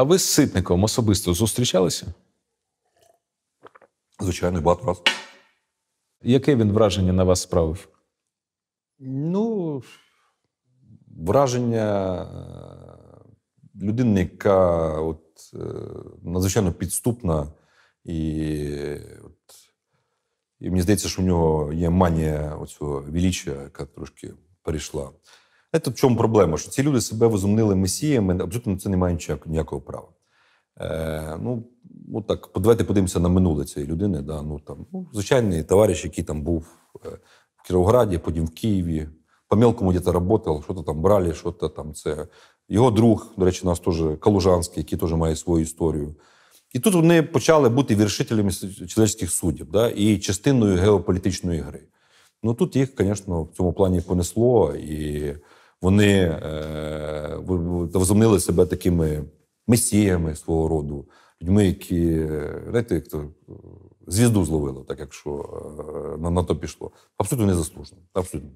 А ви з Ситником особисто зустрічалися? Звичайно, багато раз. Яке він враження на вас справив? Ну, враження е, людини, яка от, е, надзвичайно підступна, і от, і мені здається, що в нього є манія оцього величия, яка трошки перейшла. Знаєте, в чому проблема? Що ці люди себе возумнили месіями, абсолютно на це не має ніякого права. Е, Ну, от так, давайте подивимося на минуле цієї людини. Да, ну, там, ну, Звичайний товариш, який там був е, в Кіровограді, потім в Києві, по мелкому десь працював, що то там брали, що то там це. Його друг, до речі, у нас теж Калужанський, який теж має свою історію. І тут вони почали бути віршителями чоловічих судів да, і частиною геополітичної гри. Ну тут їх, звісно, в цьому плані понесло і вони е, возомнили себе такими месіями свого роду, людьми, які е, знаєте, як то е, звізду зловили, так якщо е, на, на то пішло. Абсолютно незаслужено. Абсолютно.